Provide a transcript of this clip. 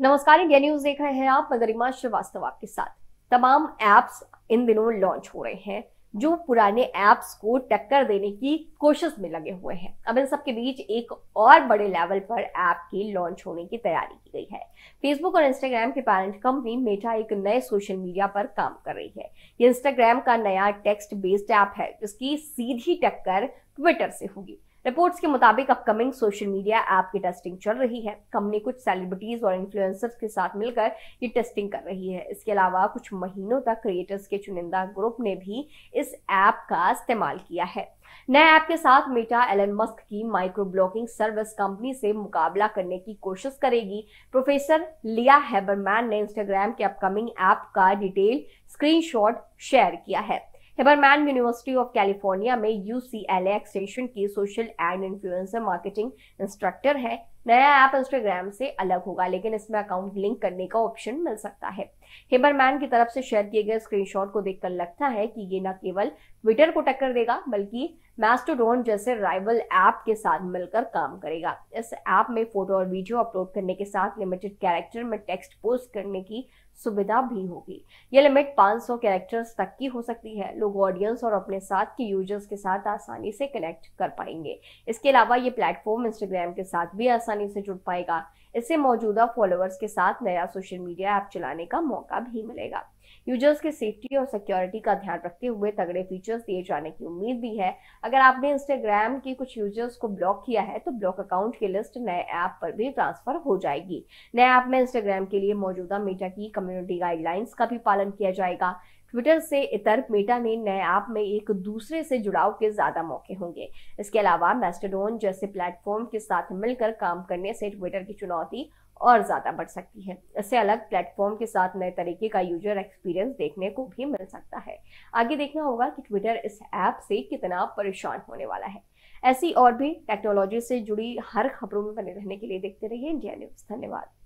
नमस्कार India news देख रहे हैं आप मदरिमा श्रीवास्तव आपके साथ तमाम एप्स इन दिनों लॉन्च हो रहे हैं जो पुराने एप्स को टक्कर देने की कोशिश में लगे हुए हैं अब इन सबके बीच एक और बड़े लेवल पर ऐप के लॉन्च होने की तैयारी की गई है फेसबुक और इंस्टाग्राम के पैरेंट कंपनी मेटा एक नए सोशल मीडिया पर काम कर रही है ये इंस्टाग्राम का नया टेक्स्ट बेस्ड ऐप है जिसकी सीधी टक्कर ट्विटर से होगी रिपोर्ट्स के मुताबिक अपकमिंग सोशल मीडिया ऐप की टेस्टिंग चल रही है कंपनी कुछ सेलिब्रिटीज और इन्फ्लुएंसर्स के साथ मिलकर ये टेस्टिंग कर रही है इसके अलावा कुछ महीनों तक क्रिएटर्स के चुनिंदा ग्रुप ने भी इस ऐप का इस्तेमाल किया है नए ऐप के साथ मेटा एलन मस्क की माइक्रो ब्लॉगिंग सर्विस कंपनी से मुकाबला करने की कोशिश करेगी प्रोफेसर लिया हैबरमैन ने इंस्टाग्राम के अपकमिंग ऐप का डिटेल स्क्रीनशॉट शेयर किया है हेबरमैन यूनिवर्सिटी ऑफ कैलिफोर्निया में यू एक्सटेंशन के social and influencer marketing instructor है नया ऐप इंस्टाग्राम से अलग होगा लेकिन इसमें अकाउंट लिंक करने का ऑप्शन मिल सकता है हेबरमैन की तरफ से शेयर किए गए स्क्रीनशॉट को देखकर लगता है कि ये न केवल ट्विटर को टक्कर देगा बल्कि मैस्टोडोन जैसे राइवल ऐप के साथ मिलकर काम करेगा इस ऐप में फोटो और वीडियो अपलोड करने के साथ लिमिटेड कैरेक्टर में टेक्स्ट पोस्ट करने की सुविधा भी होगी यह लिमिट 500 कैरेक्टर्स तक की हो सकती है लोग ऑडियंस और अपने साथ के यूजर्स के साथ आसानी से कनेक्ट कर पाएंगे इसके अलावा ये प्लेटफॉर्म इंस्टाग्राम के साथ भी आसानी से जुड़ पाएगा इससे मौजूदा फॉलोअर्स के साथ नया सोशल मीडिया ऐप चलाने का मौका भी मिलेगा यूजर्स के सेफ्टी और सिक्योरिटी का ध्यान रखते हुए तगड़े फीचर्स दिए जाने की उम्मीद भी है अगर आपने इंस्टाग्राम के कुछ यूजर्स को ब्लॉक किया है तो ब्लॉक अकाउंट की लिस्ट नए ऐप पर भी ट्रांसफर हो जाएगी नए ऐप में इंस्टाग्राम के लिए मौजूदा मीटा की कम्युनिटी गाइडलाइंस का भी पालन किया जाएगा ट्विटर से इतर मेटा ने नए ऐप में एक दूसरे से जुड़ाव के ज्यादा मौके होंगे इसके अलावा मैस्टोडोन जैसे प्लेटफॉर्म के साथ मिलकर काम करने से ट्विटर की चुनौती और ज्यादा बढ़ सकती है इससे अलग प्लेटफॉर्म के साथ नए तरीके का यूजर एक्सपीरियंस देखने को भी मिल सकता है आगे देखना होगा कि ट्विटर इस ऐप से कितना परेशान होने वाला है ऐसी और भी टेक्नोलॉजी से जुड़ी हर खबरों में बने रहने के लिए देखते रहिए इंडिया न्यूज धन्यवाद